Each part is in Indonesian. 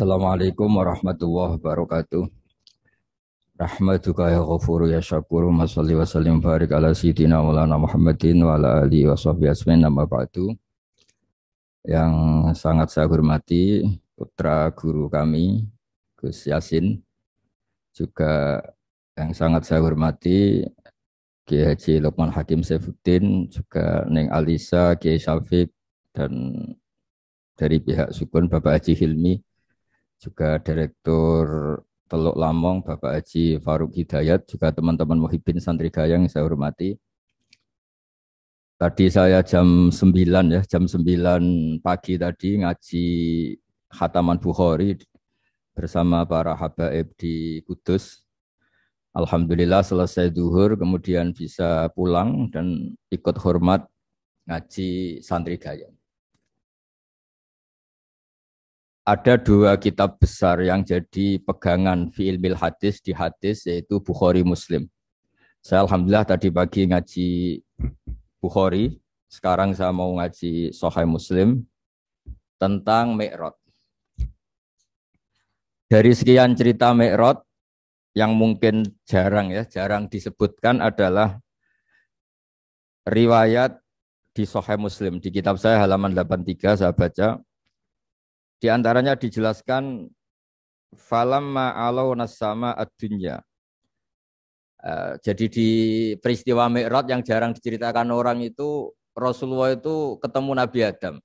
Assalamualaikum warahmatullahi wabarakatuh. Rahmatuka ya ghafuru ya syakuru wa salli wa sallim barik ala sayyidina maulana Muhammadin wa ala alihi wa sahbihi asmin nama ba'du. Yang sangat saya hormati putra guru kami Gus Yasin juga yang sangat saya hormati Kiai Haji Lukman Hakim Saifuddin juga Neng Alisa Kiai Syafiq dan dari pihak Sukun Bapak Haji Hilmi juga Direktur Teluk Lamong Bapak Haji Faruk Hidayat, juga teman-teman Muhibbin Santri Gayang yang saya hormati. Tadi saya jam 9 ya, jam 9 pagi tadi ngaji hataman Bukhari bersama para habaib di Kudus. Alhamdulillah selesai duhur, kemudian bisa pulang dan ikut hormat ngaji santri Gayang ada dua kitab besar yang jadi pegangan fi ilmil hadis di hadis yaitu Bukhari Muslim. Saya alhamdulillah tadi pagi ngaji Bukhari, sekarang saya mau ngaji Sahih Muslim tentang Mi'raj. Dari sekian cerita Mi'raj yang mungkin jarang ya, jarang disebutkan adalah riwayat di Sahih Muslim. Di kitab saya halaman 83 saya baca di antaranya dijelaskan falamma alau nasama adunya eh, jadi di peristiwa Mi'raj yang jarang diceritakan orang itu Rasulullah itu ketemu Nabi Adam.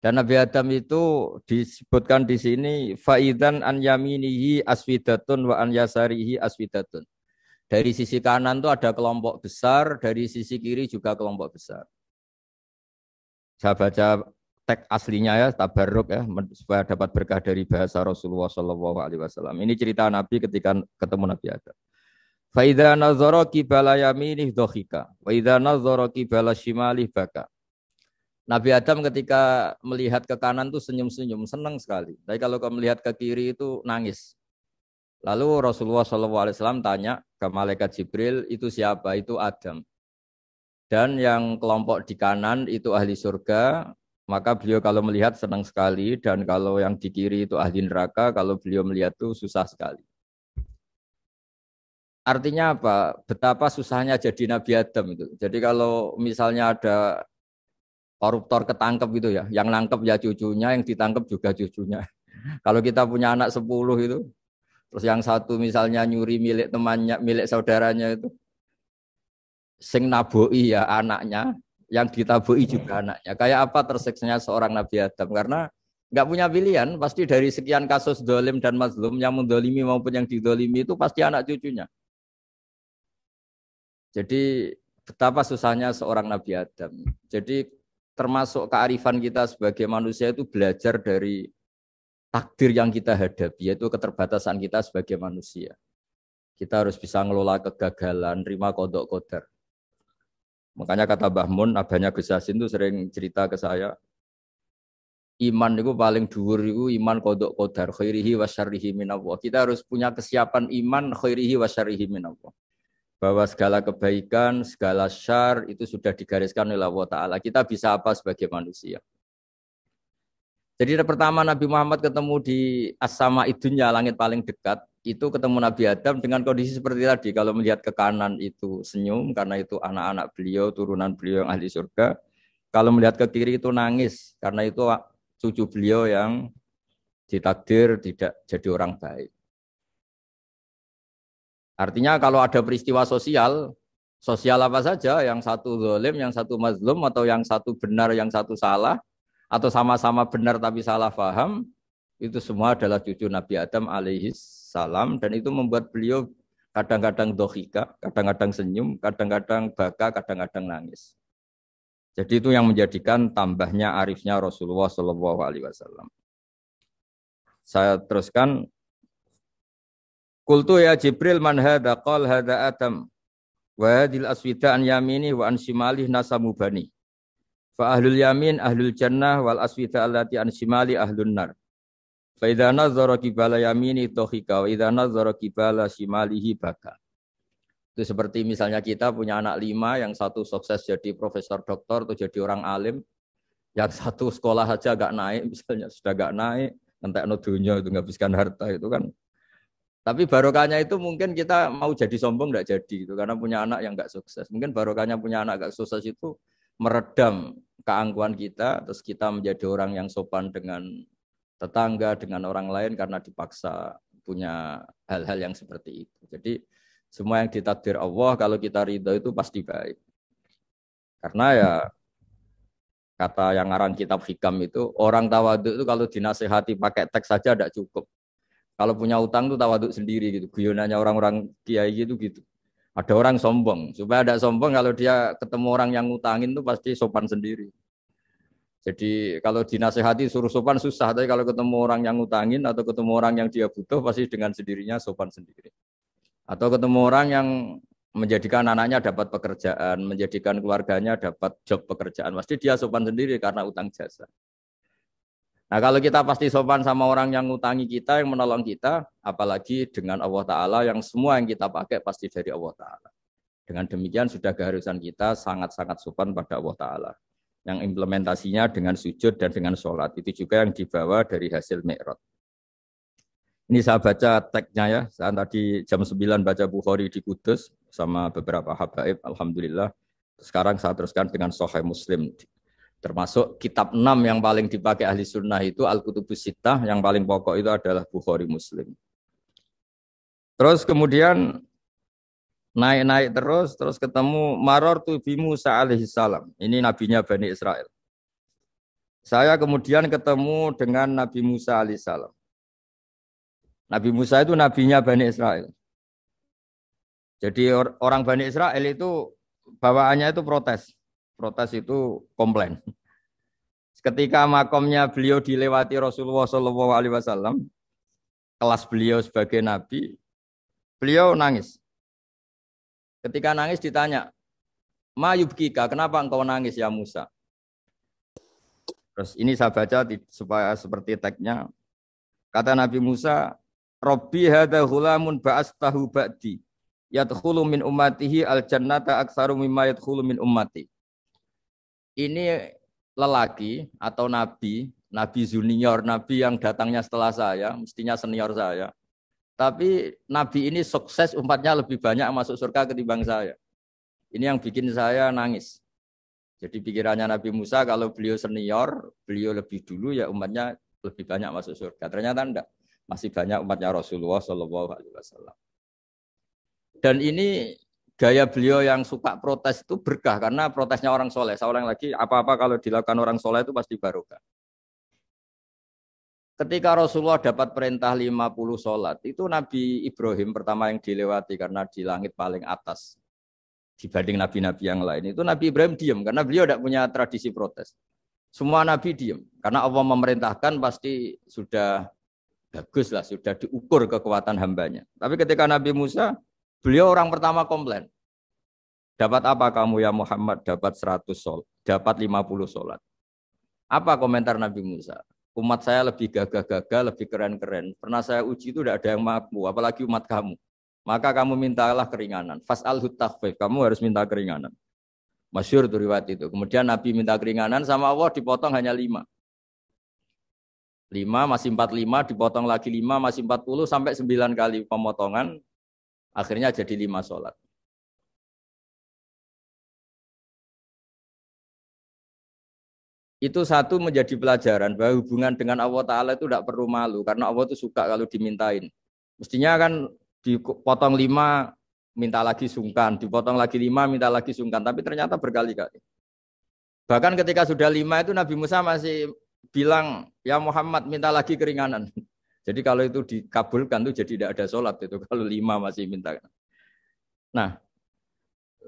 Dan Nabi Adam itu disebutkan di sini faidan an yaminihi aswidatun wa an yasarihi aswidatun. Dari sisi kanan itu ada kelompok besar, dari sisi kiri juga kelompok besar. Saya baca teks aslinya ya tabarruk ya supaya dapat berkah dari bahasa Rasulullah Shallallahu Alaihi Wasallam. Ini cerita Nabi ketika ketemu Nabi Adam. Faida nazoro kibala yaminih dohika, faida nazoro kibala shimalih baka. Nabi Adam ketika melihat ke kanan tuh senyum-senyum, senang sekali. Tapi kalau melihat ke kiri itu nangis. Lalu Rasulullah SAW tanya ke malaikat Jibril, itu siapa? Itu Adam. Dan yang kelompok di kanan itu ahli surga, maka beliau kalau melihat senang sekali dan kalau yang di kiri itu ahli neraka, kalau beliau melihat itu susah sekali. Artinya apa? Betapa susahnya jadi Nabi Adam itu. Jadi kalau misalnya ada koruptor ketangkep gitu ya, yang nangkep ya cucunya, yang ditangkep juga cucunya. Kalau kita punya anak sepuluh itu, terus yang satu misalnya nyuri milik temannya, milik saudaranya itu, sing naboi ya anaknya, yang ditabui juga anaknya. Kayak apa terseksinya seorang Nabi Adam? Karena nggak punya pilihan, pasti dari sekian kasus dolim dan mazlum yang mendolimi maupun yang didolimi itu pasti anak cucunya. Jadi betapa susahnya seorang Nabi Adam. Jadi termasuk kearifan kita sebagai manusia itu belajar dari takdir yang kita hadapi, yaitu keterbatasan kita sebagai manusia. Kita harus bisa ngelola kegagalan, terima kodok koder. Makanya kata Bahmun, abahnya Gus Yasin itu sering cerita ke saya, iman itu paling dhuwur itu iman kodok kodar khairihi wa syarrihi minallah. Kita harus punya kesiapan iman khairihi wa syarrihi minallah. Bahwa segala kebaikan, segala syar itu sudah digariskan oleh Allah Ta'ala. Kita bisa apa sebagai manusia. Jadi pertama Nabi Muhammad ketemu di as Idunya, langit paling dekat itu ketemu Nabi Adam dengan kondisi seperti tadi. Kalau melihat ke kanan itu senyum karena itu anak-anak beliau, turunan beliau yang ahli surga. Kalau melihat ke kiri itu nangis karena itu cucu beliau yang ditakdir tidak jadi orang baik. Artinya kalau ada peristiwa sosial, sosial apa saja, yang satu zalim, yang satu mazlum, atau yang satu benar, yang satu salah, atau sama-sama benar tapi salah paham, itu semua adalah cucu Nabi Adam alaihis salam dan itu membuat beliau kadang-kadang dohika, kadang-kadang senyum, kadang-kadang baka, kadang-kadang nangis. Jadi itu yang menjadikan tambahnya arifnya Rasulullah Shallallahu Alaihi Wasallam. Saya teruskan. Kultu ya Jibril man hada qal hada Adam wa hadil aswida an yamini wa an shimali nasamubani. Fa ahlul yamin ahlul jannah wal aswida allati an shimali ahlun nar. Fa idza nazara qibala yamini tohika wa idza nazara qibala shimalihi baka. Itu seperti misalnya kita punya anak lima, yang satu sukses jadi profesor doktor atau jadi orang alim, yang satu sekolah aja agak naik, misalnya sudah agak naik, Entah no dunia itu ngabiskan harta itu kan. Tapi barokahnya itu mungkin kita mau jadi sombong nggak jadi itu karena punya anak yang nggak sukses. Mungkin barokahnya punya anak nggak sukses itu meredam keangkuhan kita, terus kita menjadi orang yang sopan dengan tetangga dengan orang lain karena dipaksa punya hal-hal yang seperti itu. Jadi semua yang ditakdir Allah kalau kita ridho itu pasti baik. Karena ya kata yang ngaran kitab hikam itu orang tawaduk itu kalau dinasehati pakai teks saja tidak cukup. Kalau punya utang itu tawaduk sendiri gitu. Guyonannya orang-orang kiai gitu gitu. Ada orang sombong supaya ada sombong kalau dia ketemu orang yang ngutangin itu pasti sopan sendiri. Jadi kalau dinasehati suruh sopan susah, tapi kalau ketemu orang yang ngutangin atau ketemu orang yang dia butuh pasti dengan sendirinya sopan sendiri. Atau ketemu orang yang menjadikan anaknya dapat pekerjaan, menjadikan keluarganya dapat job pekerjaan, pasti dia sopan sendiri karena utang jasa. Nah kalau kita pasti sopan sama orang yang ngutangi kita, yang menolong kita, apalagi dengan Allah Ta'ala yang semua yang kita pakai pasti dari Allah Ta'ala. Dengan demikian sudah keharusan kita sangat-sangat sopan pada Allah Ta'ala yang implementasinya dengan sujud dan dengan sholat. Itu juga yang dibawa dari hasil mi'raj. Ini saya baca tagnya ya. Saya tadi jam 9 baca Bukhari di Kudus sama beberapa habaib. Alhamdulillah. Sekarang saya teruskan dengan Sahih Muslim. Termasuk kitab 6 yang paling dipakai ahli sunnah itu al qutubu Sittah. Yang paling pokok itu adalah Bukhari Muslim. Terus kemudian naik-naik terus terus ketemu maror tuh bi Musa alaihi salam. Ini nabinya Bani Israel. Saya kemudian ketemu dengan Nabi Musa alaihi salam. Nabi Musa itu nabinya Bani Israel. Jadi or orang Bani Israel itu bawaannya itu protes. Protes itu komplain. Ketika makomnya beliau dilewati Rasulullah saw, kelas beliau sebagai nabi, beliau nangis. Ketika nangis ditanya, Ma kenapa engkau nangis ya Musa? Terus ini saya baca supaya seperti teksnya. Kata Nabi Musa, Robbi hada hulamun tahu ba'di. Yadkhulu min ummatihi al jannata aksaru mimma yadkhulu min Ini lelaki atau nabi, nabi junior, nabi yang datangnya setelah saya, mestinya senior saya. Tapi Nabi ini sukses umatnya lebih banyak masuk surga ketimbang saya. Ini yang bikin saya nangis. Jadi pikirannya Nabi Musa kalau beliau senior, beliau lebih dulu ya umatnya lebih banyak masuk surga. Ternyata enggak. Masih banyak umatnya Rasulullah Shallallahu Alaihi Wasallam. Dan ini gaya beliau yang suka protes itu berkah karena protesnya orang soleh. Seorang lagi apa-apa kalau dilakukan orang soleh itu pasti barokah. Ketika Rasulullah dapat perintah 50 sholat, itu Nabi Ibrahim pertama yang dilewati karena di langit paling atas dibanding nabi-nabi yang lain. Itu Nabi Ibrahim diam karena beliau tidak punya tradisi protes. Semua nabi diam karena Allah memerintahkan pasti sudah bagus lah, sudah diukur kekuatan hambanya. Tapi ketika Nabi Musa, beliau orang pertama komplain. Dapat apa kamu ya Muhammad? Dapat 100 sholat, dapat 50 sholat. Apa komentar Nabi Musa? umat saya lebih gagah-gagah, lebih keren-keren. Pernah saya uji itu tidak ada yang mampu, apalagi umat kamu. Maka kamu mintalah keringanan. Fas'al hutafif, kamu harus minta keringanan. Masyur itu riwayat itu. Kemudian Nabi minta keringanan sama Allah dipotong hanya lima. Lima masih empat lima, dipotong lagi lima masih empat puluh sampai sembilan kali pemotongan. Akhirnya jadi lima sholat. itu satu menjadi pelajaran bahwa hubungan dengan Allah Ta'ala itu tidak perlu malu karena Allah itu suka kalau dimintain. Mestinya kan dipotong lima, minta lagi sungkan, dipotong lagi lima, minta lagi sungkan. Tapi ternyata berkali-kali. Bahkan ketika sudah lima itu Nabi Musa masih bilang, ya Muhammad minta lagi keringanan. Jadi kalau itu dikabulkan tuh jadi tidak ada sholat itu kalau lima masih minta. Nah,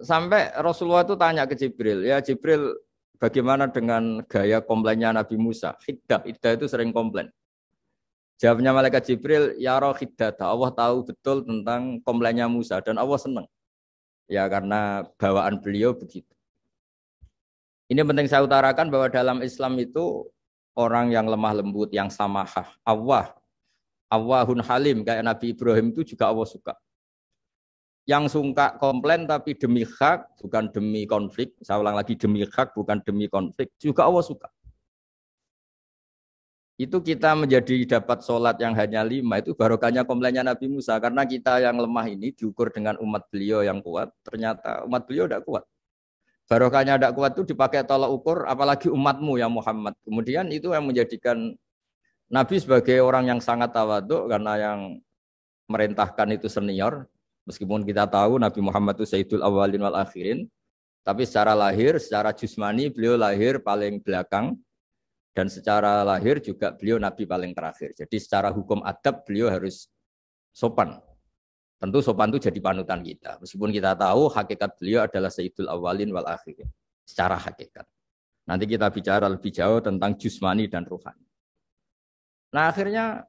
sampai Rasulullah itu tanya ke Jibril, ya Jibril Bagaimana dengan gaya komplainnya Nabi Musa? Hiddah, hiddah itu sering komplain. Jawabnya malaikat Jibril, ya roh hiddata. Allah tahu betul tentang komplainnya Musa dan Allah senang. Ya karena bawaan beliau begitu. Ini penting saya utarakan bahwa dalam Islam itu orang yang lemah lembut, yang samahah, Allah, Allahun Halim kayak Nabi Ibrahim itu juga Allah suka yang sungka komplain tapi demi hak bukan demi konflik saya ulang lagi demi hak bukan demi konflik juga Allah suka itu kita menjadi dapat sholat yang hanya lima itu barokahnya komplainnya Nabi Musa karena kita yang lemah ini diukur dengan umat beliau yang kuat ternyata umat beliau tidak kuat barokahnya tidak kuat itu dipakai tolak ukur apalagi umatmu yang Muhammad kemudian itu yang menjadikan Nabi sebagai orang yang sangat tawaduk karena yang merintahkan itu senior Meskipun kita tahu Nabi Muhammad itu Sayyidul Awalin wal Akhirin, tapi secara lahir, secara jusmani beliau lahir paling belakang dan secara lahir juga beliau nabi paling terakhir. Jadi secara hukum adab beliau harus sopan. Tentu sopan itu jadi panutan kita. Meskipun kita tahu hakikat beliau adalah Sayyidul Awalin wal Akhirin secara hakikat. Nanti kita bicara lebih jauh tentang jusmani dan rohani. Nah akhirnya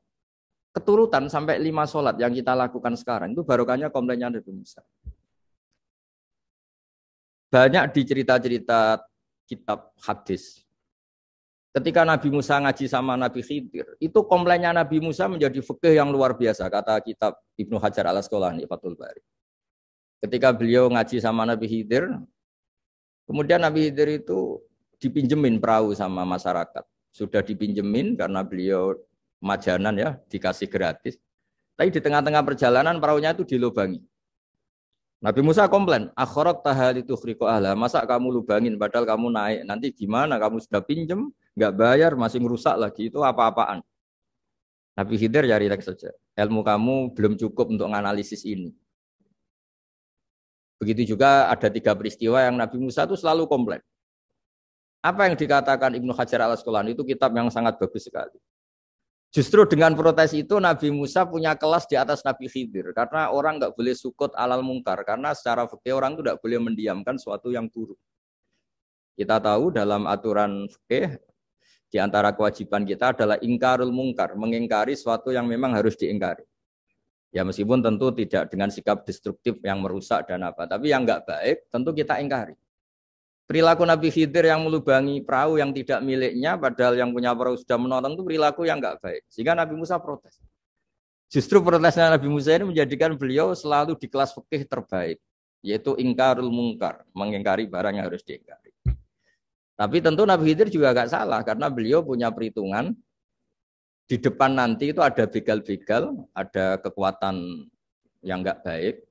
keturutan sampai lima sholat yang kita lakukan sekarang itu barokahnya komplainnya Nabi Musa. Banyak di cerita-cerita kitab hadis. Ketika Nabi Musa ngaji sama Nabi Khidir, itu komplainnya Nabi Musa menjadi fikih yang luar biasa, kata kitab Ibnu Hajar al Asqalani, Fatul Bari. Ketika beliau ngaji sama Nabi Khidir, kemudian Nabi Khidir itu dipinjemin perahu sama masyarakat. Sudah dipinjemin karena beliau majanan ya, dikasih gratis. Tapi di tengah-tengah perjalanan perahunya itu dilubangi. Nabi Musa komplain, akhorok tahal itu kriko ahla, masa kamu lubangin padahal kamu naik, nanti gimana kamu sudah pinjem, nggak bayar, masih merusak lagi, itu apa-apaan. Nabi Khidir cari ya teks saja, ilmu kamu belum cukup untuk analisis ini. Begitu juga ada tiga peristiwa yang Nabi Musa itu selalu komplain. Apa yang dikatakan Ibnu Hajar al Asqalani itu kitab yang sangat bagus sekali. Justru dengan protes itu Nabi Musa punya kelas di atas Nabi Khidir karena orang nggak boleh sukut alal mungkar karena secara fikih orang itu nggak boleh mendiamkan suatu yang buruk. Kita tahu dalam aturan fikih di antara kewajiban kita adalah ingkarul mungkar, mengingkari suatu yang memang harus diingkari. Ya meskipun tentu tidak dengan sikap destruktif yang merusak dan apa, tapi yang nggak baik tentu kita ingkari. Perilaku Nabi Khidir yang melubangi perahu yang tidak miliknya, padahal yang punya perahu sudah menonton itu perilaku yang nggak baik. Sehingga Nabi Musa protes. Justru protesnya Nabi Musa ini menjadikan beliau selalu di kelas fikih terbaik, yaitu ingkarul mungkar, mengingkari barang yang harus diingkari. Tapi tentu Nabi Khidir juga nggak salah karena beliau punya perhitungan di depan nanti itu ada begal-begal, ada kekuatan yang nggak baik,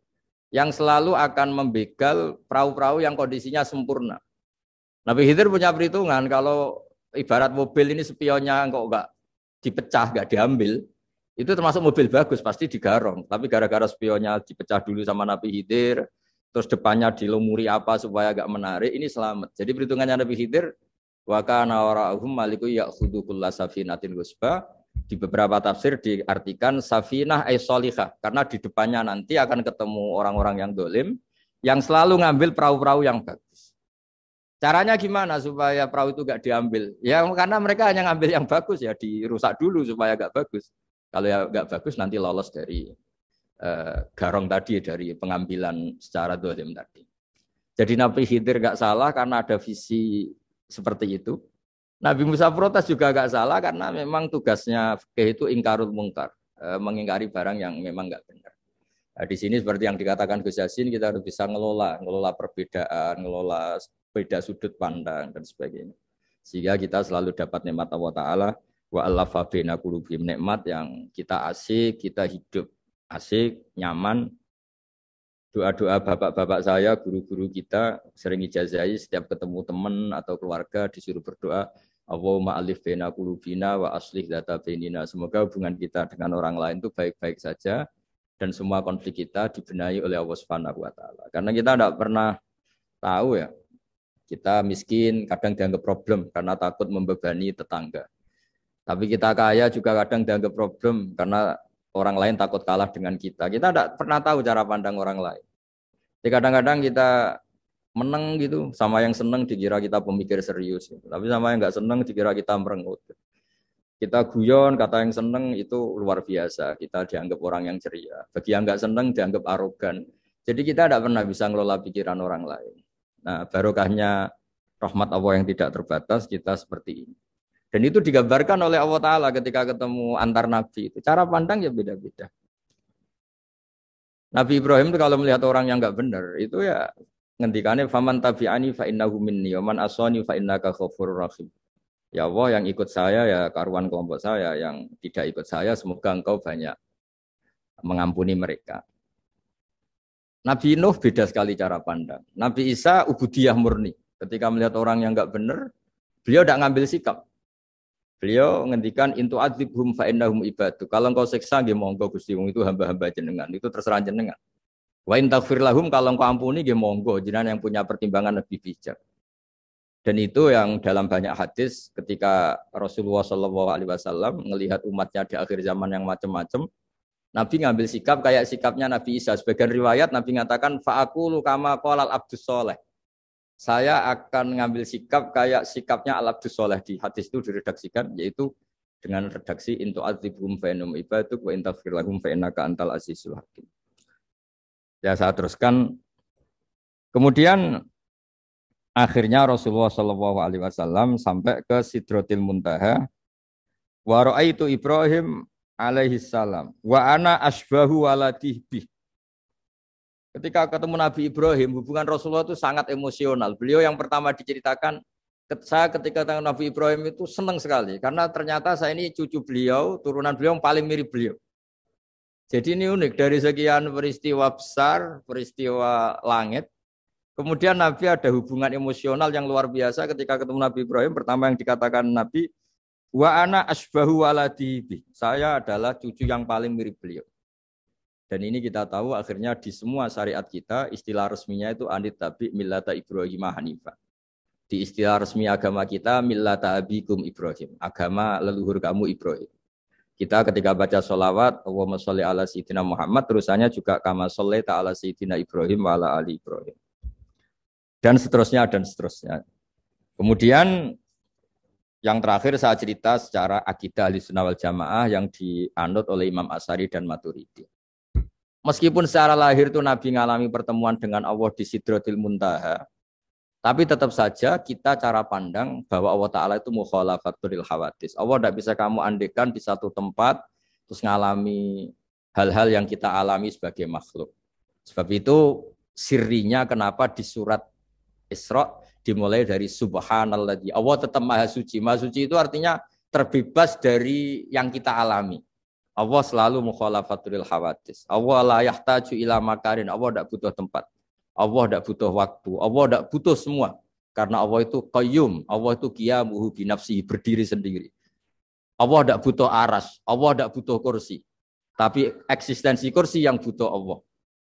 yang selalu akan membegal perahu-perahu yang kondisinya sempurna. Nabi Khidir punya perhitungan kalau ibarat mobil ini spionnya kok enggak dipecah, enggak diambil, itu termasuk mobil bagus pasti digarong. Tapi gara-gara spionnya dipecah dulu sama Nabi Khidir, terus depannya dilumuri apa supaya enggak menarik, ini selamat. Jadi perhitungannya Nabi Khidir wa kana wara'uhum maliku ya'khudhu safinatin gusbah, di beberapa tafsir diartikan safinah ay solihah karena di depannya nanti akan ketemu orang-orang yang dolim yang selalu ngambil perahu-perahu yang bagus. Caranya gimana supaya perahu itu gak diambil? Ya karena mereka hanya ngambil yang bagus ya dirusak dulu supaya gak bagus. Kalau ya gak bagus nanti lolos dari eh, garong tadi dari pengambilan secara dolim tadi. Jadi Nabi Khidir gak salah karena ada visi seperti itu Nabi Musa protes juga agak salah karena memang tugasnya fikih itu ingkarul mungkar, e, mengingkari barang yang memang nggak benar. Nah, di sini seperti yang dikatakan Gus Yasin, kita harus bisa ngelola, ngelola perbedaan, ngelola beda sudut pandang dan sebagainya. Sehingga kita selalu dapat nikmat Allah Ta'ala wa Allah fabina kulubim nikmat yang kita asik, kita hidup asik, nyaman. Doa-doa bapak-bapak saya, guru-guru kita sering ijazai setiap ketemu teman atau keluarga disuruh berdoa, Allahumma alif bena kulubina wa aslih data benina. Semoga hubungan kita dengan orang lain itu baik-baik saja dan semua konflik kita dibenahi oleh Allah Subhanahu wa taala. Karena kita tidak pernah tahu ya. Kita miskin kadang dianggap problem karena takut membebani tetangga. Tapi kita kaya juga kadang dianggap problem karena orang lain takut kalah dengan kita. Kita tidak pernah tahu cara pandang orang lain. Jadi kadang-kadang kita menang gitu sama yang seneng dikira kita pemikir serius gitu. tapi sama yang nggak seneng dikira kita merengut kita guyon kata yang seneng itu luar biasa kita dianggap orang yang ceria bagi yang nggak seneng dianggap arogan jadi kita tidak pernah bisa ngelola pikiran orang lain nah barokahnya rahmat Allah yang tidak terbatas kita seperti ini dan itu digambarkan oleh Allah Ta'ala ketika ketemu antar nabi itu cara pandang ya beda-beda Nabi Ibrahim itu kalau melihat orang yang nggak benar itu ya ngendikane faman tabi'ani fa innahu minni wa man asani fa innaka ghafurur rahim. Ya Allah yang ikut saya ya karuan kelompok saya yang tidak ikut saya semoga engkau banyak mengampuni mereka. Nabi Nuh beda sekali cara pandang. Nabi Isa ubudiyah murni. Ketika melihat orang yang enggak benar, beliau tidak ngambil sikap. Beliau ngendikan intu adzibhum fa innahum ibadu. Kalau engkau seksa nggih monggo Gusti wong itu hamba-hamba jenengan, itu terserah jenengan. Wa in lahum kalau engkau ampuni nggih ya monggo jenengan yang punya pertimbangan lebih bijak. Dan itu yang dalam banyak hadis ketika Rasulullah Shallallahu Alaihi Wasallam melihat umatnya di akhir zaman yang macam-macam, Nabi ngambil sikap kayak sikapnya Nabi Isa. Sebagian riwayat Nabi mengatakan "Faaku lukama kolal abdus soleh. Saya akan ngambil sikap kayak sikapnya al abdus soleh di hadis itu diredaksikan yaitu dengan redaksi intu azibum fa'inum ibaduk wa intaghfir lahum fa'inaka antal azizul hakim. Ya saya teruskan. Kemudian akhirnya Rasulullah Shallallahu Alaihi Wasallam sampai ke Sidrotil Muntaha. Waro'a itu Ibrahim alaihi salam. Wa ana asbahu waladih bih. Ketika ketemu Nabi Ibrahim, hubungan Rasulullah itu sangat emosional. Beliau yang pertama diceritakan, saya ketika ketemu Nabi Ibrahim itu senang sekali. Karena ternyata saya ini cucu beliau, turunan beliau yang paling mirip beliau. Jadi ini unik dari sekian peristiwa besar, peristiwa langit. Kemudian Nabi ada hubungan emosional yang luar biasa ketika ketemu Nabi Ibrahim. Pertama yang dikatakan Nabi, wa ana asbahu waladihi. Saya adalah cucu yang paling mirip beliau. Dan ini kita tahu akhirnya di semua syariat kita istilah resminya itu anit tabi millata Ibrahim hanifa. Di istilah resmi agama kita milata abikum Ibrahim, agama leluhur kamu Ibrahim. Kita ketika baca sholawat, Allahumma sholli ala Sayyidina Muhammad, terusannya juga kama sholli ta'ala Sayyidina Ibrahim wa ala Ali Ibrahim. Dan seterusnya, dan seterusnya. Kemudian yang terakhir saya cerita secara akidah ahli sunnah wal jamaah yang dianut oleh Imam Asari dan Maturidi. Meskipun secara lahir itu Nabi mengalami pertemuan dengan Allah di Sidrotil Muntaha, tapi tetap saja kita cara pandang bahwa Allah Ta'ala itu mukhalafatul hawadis. Allah tidak bisa kamu andekan di satu tempat terus ngalami hal-hal yang kita alami sebagai makhluk. Sebab itu sirinya kenapa di surat Isra dimulai dari subhanallah. Allah tetap maha suci. Maha suci itu artinya terbebas dari yang kita alami. Allah selalu mukhalafatul hawadis. Allah la yahtaju ila makarin. Allah tidak butuh tempat. Allah tidak butuh waktu, Allah tidak butuh semua. Karena Allah itu qayyum, Allah itu qiyamuhu binafsi, berdiri sendiri. Allah tidak butuh aras, Allah tidak butuh kursi. Tapi eksistensi kursi yang butuh Allah.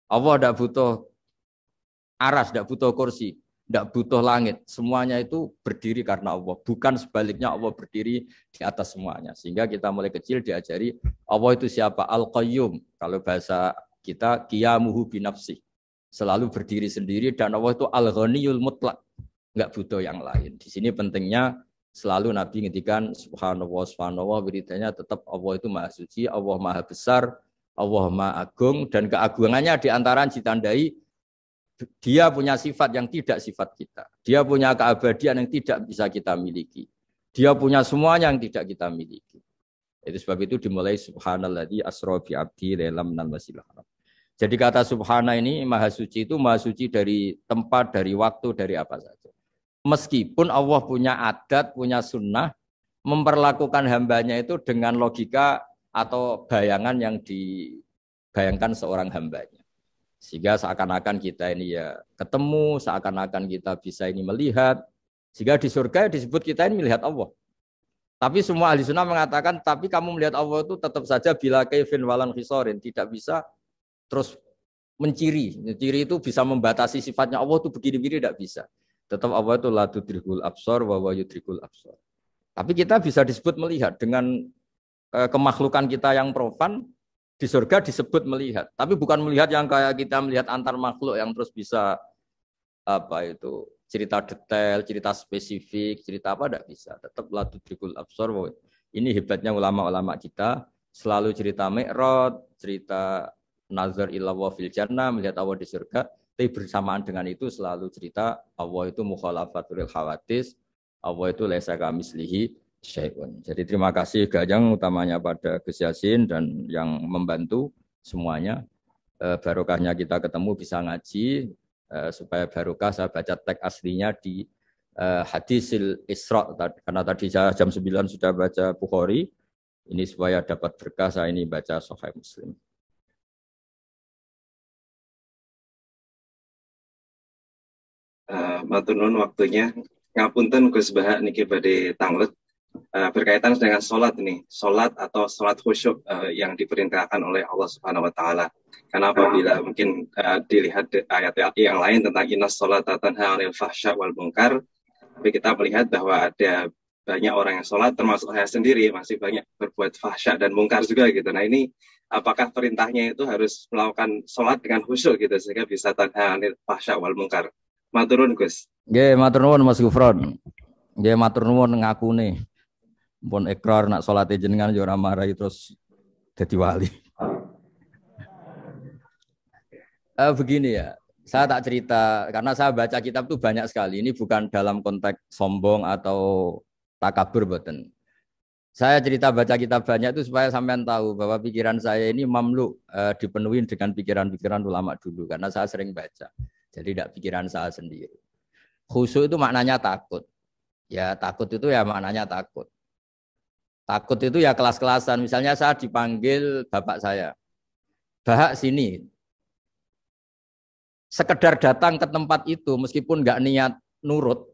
Allah tidak butuh aras, tidak butuh kursi, tidak butuh langit. Semuanya itu berdiri karena Allah. Bukan sebaliknya Allah berdiri di atas semuanya. Sehingga kita mulai kecil diajari Allah itu siapa? Al-Qayyum. Kalau bahasa kita, qiyamuhu binafsi selalu berdiri sendiri dan Allah itu al-ghaniyul mutlak, nggak butuh yang lain. Di sini pentingnya selalu Nabi ngetikan subhanallah subhanallah beritanya tetap Allah itu maha suci, Allah maha besar, Allah maha agung dan keagungannya diantara antara ditandai dia punya sifat yang tidak sifat kita. Dia punya keabadian yang tidak bisa kita miliki. Dia punya semuanya yang tidak kita miliki. Itu sebab itu dimulai subhanallah di asrobi abdi lelam nan wasilah. Jadi kata subhana ini maha suci itu maha suci dari tempat, dari waktu, dari apa saja. Meskipun Allah punya adat, punya sunnah, memperlakukan hambanya itu dengan logika atau bayangan yang dibayangkan seorang hambanya. Sehingga seakan-akan kita ini ya ketemu, seakan-akan kita bisa ini melihat. Sehingga di surga disebut kita ini melihat Allah. Tapi semua ahli sunnah mengatakan, tapi kamu melihat Allah itu tetap saja bila kevin walan khisorin. Tidak bisa terus menciri. Menciri itu bisa membatasi sifatnya Allah tuh begini-begini tidak bisa. Tetap Allah itu la tudrikul absor wa wa yudrikul absor. Tapi kita bisa disebut melihat dengan eh, kemakhlukan kita yang profan di surga disebut melihat. Tapi bukan melihat yang kayak kita melihat antar makhluk yang terus bisa apa itu cerita detail, cerita spesifik, cerita apa tidak bisa. Tetap la tudrikul absor. Ini hebatnya ulama-ulama kita selalu cerita mikrot, cerita nazar illallah fil jannah melihat Allah di surga tapi bersamaan dengan itu selalu cerita Allah itu mukhalafatul khawatis Allah itu lesa kamislihi syai'un. Jadi terima kasih Gajang utamanya pada Gus Yasin dan yang membantu semuanya. Eh, barokahnya kita ketemu bisa ngaji eh, supaya barokah saya baca teks aslinya di eh, hadisil Isra karena tadi saya jam 9 sudah baca Bukhari. Ini supaya dapat berkah saya ini baca Sahih Muslim. Eh, matunun waktunya ngapunten Gus Bahak niki badai tanglet eh, berkaitan dengan sholat nih sholat atau sholat khusyuk eh, yang diperintahkan oleh Allah Subhanahu Wa Taala karena apabila mungkin uh, dilihat ayat-ayat yang lain tentang inas sholat dan anil fahsyah wal bungkar, tapi kita melihat bahwa ada banyak orang yang sholat termasuk saya sendiri masih banyak berbuat fahsyah dan bungkar juga gitu nah ini apakah perintahnya itu harus melakukan sholat dengan khusyuk gitu sehingga bisa tanha anil wal mungkar Maturun Gus. Nggih, matur nuwun Mas Gufron. Nggih, matur nuwun ngakune. Pun ikrar nak salate jenengan yo ora marahi terus jadi wali. uh, begini ya, saya tak cerita karena saya baca kitab tuh banyak sekali. Ini bukan dalam konteks sombong atau takabur boten. Saya cerita baca kitab banyak itu supaya sampean tahu bahwa pikiran saya ini mamluk uh, dipenuhi dengan pikiran-pikiran ulama dulu karena saya sering baca. Jadi tidak pikiran saya sendiri. Khusus itu maknanya takut. Ya takut itu ya maknanya takut. Takut itu ya kelas-kelasan. Misalnya saya dipanggil bapak saya. Bahak sini. Sekedar datang ke tempat itu meskipun nggak niat nurut.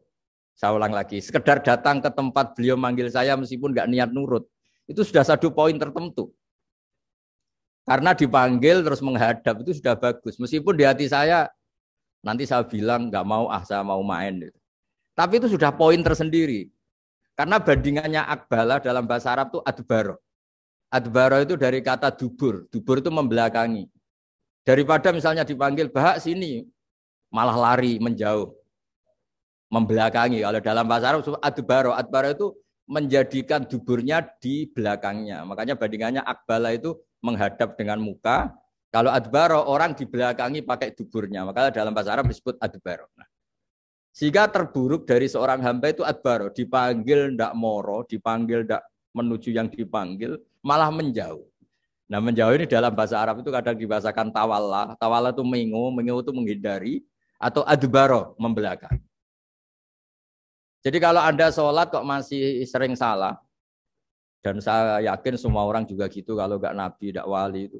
Saya ulang lagi. Sekedar datang ke tempat beliau manggil saya meskipun nggak niat nurut. Itu sudah satu poin tertentu. Karena dipanggil terus menghadap itu sudah bagus. Meskipun di hati saya Nanti saya bilang nggak mau ah saya mau main. Gitu. Tapi itu sudah poin tersendiri. Karena bandingannya akbala dalam bahasa Arab itu adbaro. Adbaro itu dari kata dubur. Dubur itu membelakangi. Daripada misalnya dipanggil bahak sini, malah lari menjauh. Membelakangi. Kalau dalam bahasa Arab adbaro. Adbaro itu menjadikan duburnya di belakangnya. Makanya bandingannya akbala itu menghadap dengan muka, kalau adbaro orang di dibelakangi pakai duburnya, maka dalam bahasa Arab disebut adbaro. Nah, sehingga terburuk dari seorang hamba itu adbaro, dipanggil ndak moro, dipanggil ndak menuju yang dipanggil, malah menjauh. Nah menjauh ini dalam bahasa Arab itu kadang dibahasakan tawalla tawalla itu mengu, mengu itu menghindari, atau adbaro membelakang. Jadi kalau Anda sholat kok masih sering salah, dan saya yakin semua orang juga gitu kalau nggak nabi, nggak wali itu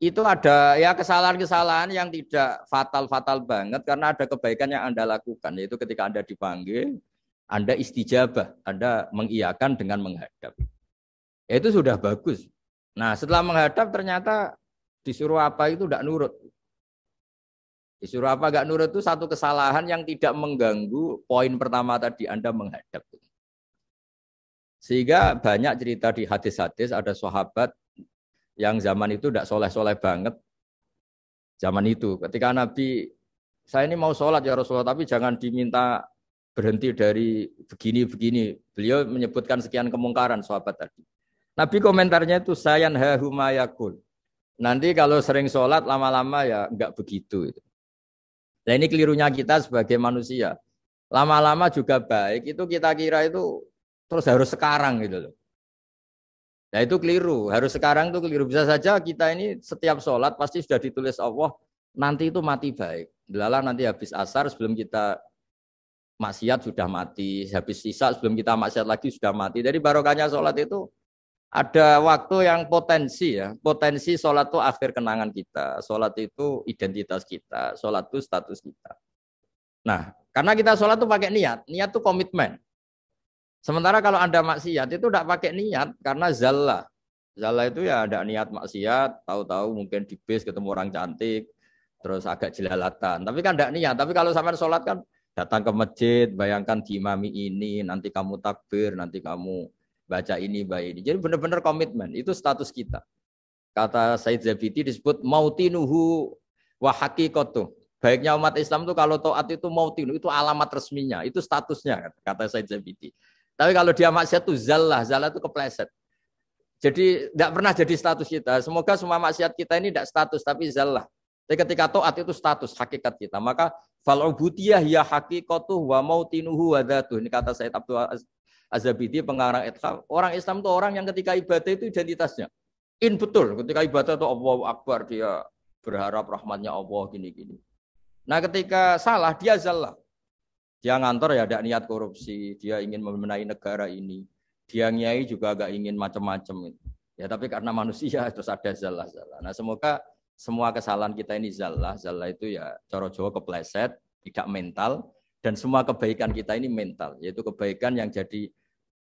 itu ada ya kesalahan-kesalahan yang tidak fatal-fatal banget karena ada kebaikan yang Anda lakukan yaitu ketika Anda dipanggil, Anda istijabah, Anda mengiyakan dengan menghadap. Ya, itu sudah bagus. Nah, setelah menghadap ternyata disuruh apa itu tidak nurut. Disuruh apa enggak nurut itu satu kesalahan yang tidak mengganggu poin pertama tadi Anda menghadap. Sehingga banyak cerita di hadis-hadis ada sahabat yang zaman itu tidak soleh-soleh banget. Zaman itu, ketika Nabi, saya ini mau sholat ya Rasulullah, tapi jangan diminta berhenti dari begini-begini. Beliau menyebutkan sekian kemungkaran sahabat tadi. Nabi komentarnya itu sayan hahumayakul. Nanti kalau sering sholat lama-lama ya enggak begitu. Nah ini kelirunya kita sebagai manusia. Lama-lama juga baik itu kita kira itu terus harus sekarang gitu loh. Nah itu keliru, harus sekarang tuh keliru. Bisa saja kita ini setiap sholat pasti sudah ditulis Allah, nanti itu mati baik. Lala nanti habis asar sebelum kita maksiat sudah mati, habis sisa sebelum kita maksiat lagi sudah mati. Jadi barokahnya sholat itu ada waktu yang potensi ya, potensi sholat itu akhir kenangan kita, sholat itu identitas kita, sholat itu status kita. Nah, karena kita sholat itu pakai niat, niat itu komitmen. Sementara kalau Anda maksiat itu tidak pakai niat karena zalla. Zalla itu ya ada niat maksiat, tahu-tahu mungkin di bis ketemu orang cantik, terus agak jelalatan. Tapi kan tidak niat. Tapi kalau sampai sholat kan datang ke masjid, bayangkan di mami ini, nanti kamu takbir, nanti kamu baca ini, baca ini. Jadi benar-benar komitmen. Itu status kita. Kata Said Zabiti disebut mautinuhu wahaki hakikotuh. Baiknya umat Islam itu kalau taat itu tinuh itu alamat resminya, itu statusnya, kata Said Zabiti. Tapi kalau dia maksiat itu zallah, zalah itu kepleset. Jadi tidak pernah jadi status kita. Semoga semua maksiat kita ini tidak status tapi zallah. Tapi ketika toat itu status hakikat kita. Maka fal'ubutiyah ya hakikatuh wa mautinuhu wa dhatuh. Ini kata Said Abdul Azabidi pengarang Ithaf. Orang Islam itu orang yang ketika ibadah itu identitasnya. In betul ketika ibadah itu allah Akbar dia berharap rahmatnya Allah gini-gini. Nah ketika salah dia zallah. Dia ngantor ya ada niat korupsi, dia ingin membenahi negara ini. Dia nyai juga agak ingin macam-macam. Ya tapi karena manusia terus ada zalah-zalah. Nah semoga semua kesalahan kita ini zalah. Zalah itu ya coro Jawa kepleset, tidak mental. Dan semua kebaikan kita ini mental. Yaitu kebaikan yang jadi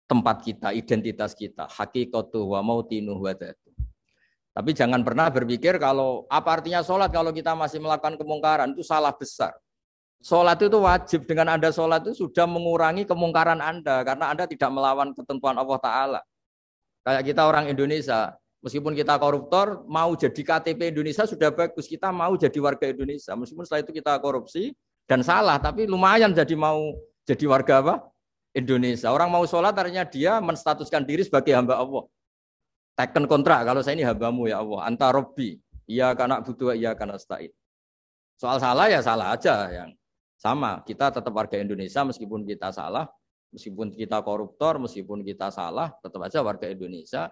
tempat kita, identitas kita. Haki wa mautinuh wa Tapi jangan pernah berpikir kalau apa artinya sholat kalau kita masih melakukan kemungkaran itu salah besar. Sholat itu wajib. Dengan Anda sholat itu sudah mengurangi kemungkaran Anda. Karena Anda tidak melawan ketentuan Allah Ta'ala. Kayak kita orang Indonesia. Meskipun kita koruptor, mau jadi KTP Indonesia sudah bagus. Kita mau jadi warga Indonesia. Meskipun setelah itu kita korupsi dan salah. Tapi lumayan jadi mau jadi warga apa? Indonesia. Orang mau sholat artinya dia menstatuskan diri sebagai hamba Allah. Teken kontrak, kalau saya ini hambamu ya Allah. antarobi Iya karena butuh, iya karena stain. Soal salah ya salah aja yang sama, kita tetap warga Indonesia meskipun kita salah, meskipun kita koruptor, meskipun kita salah, tetap aja warga Indonesia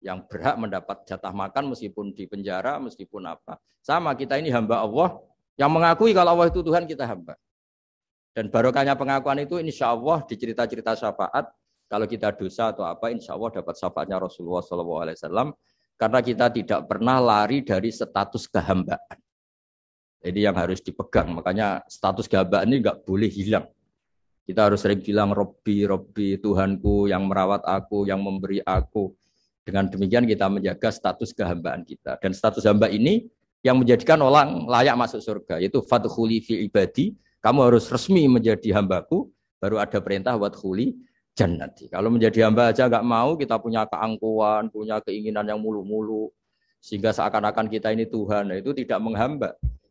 yang berhak mendapat jatah makan meskipun di penjara, meskipun apa. Sama, kita ini hamba Allah yang mengakui kalau Allah itu Tuhan kita hamba. Dan barokahnya pengakuan itu insya Allah di cerita-cerita syafaat, kalau kita dosa atau apa, insya Allah dapat syafaatnya Rasulullah SAW. Karena kita tidak pernah lari dari status kehambaan. Ini yang harus dipegang. Makanya status gabah ini nggak boleh hilang. Kita harus sering bilang Robbi, Robbi, Tuhanku yang merawat aku, yang memberi aku. Dengan demikian kita menjaga status kehambaan kita. Dan status hamba ini yang menjadikan orang layak masuk surga. Yaitu fadkhuli fi ibadi. Kamu harus resmi menjadi hambaku. Baru ada perintah wadkhuli jannati. Kalau menjadi hamba aja nggak mau, kita punya keangkuhan, punya keinginan yang mulu-mulu. Sehingga seakan-akan kita ini Tuhan. Nah, itu tidak menghamba.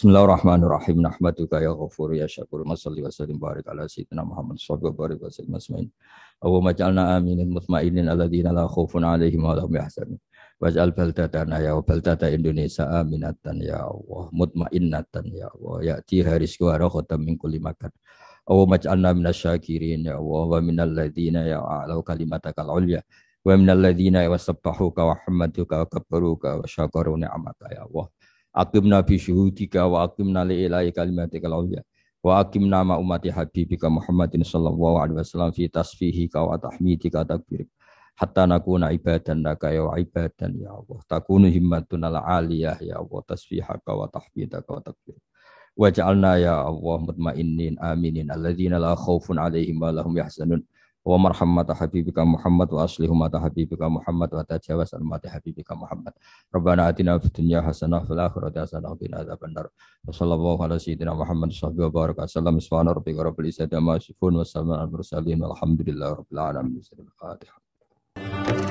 Bismillahirrahmanirrahim. Nahmaduka ya ghafur ya syakur. Masalli wa sallim barik ala sayyidina Muhammad sallallahu barik wa sallim asmain. Abu maj'alna aminin mutmainin alladzina la khaufun alaihim wa lahum yahzanun. Waj'al baldatana ya wa baldata Indonesia aminatan ya Allah, mutmainnatan ya Allah. Ya'ti harizqu wa raghatan min kulli makan. Abu maj'alna minasyakirin ya Allah wa minal ladzina ya'alau kalimatakal ulya. Wa minal ladzina yasabbahuka wa hamaduka wa kabbaruka wa syakaru ni'amaka ya Allah. Aqimna bi syuhudika wa aqimna li ilahi kalimatikal awliya. Wa akim nama umati habibika Muhammadin sallallahu alaihi wasallam fi tasfihika wa tahmidika takbirik. Hatta nakuna ibadan laka ya wa ibadan ya Allah. Takunu himmatun ala aliyah ya Allah. Tasfihaka wa tahmidaka wa takbirik. Waj'alna ya Allah mutmainin aminin alladzina la khaufun alaihim wa lahum yahzanun wa marhamata habibika Muhammad wa aslihu mata habibika Muhammad wa tajawaz al mata habibika Muhammad Rabbana atina fid dunya hasanah fil akhirati hasanah wa qina adzabannar wa sallallahu ala sayyidina Muhammad sahbihi wa baraka sallam subhana rabbika rabbil izzati amma yasifun wa salamun al mursalin walhamdulillahi rabbil alamin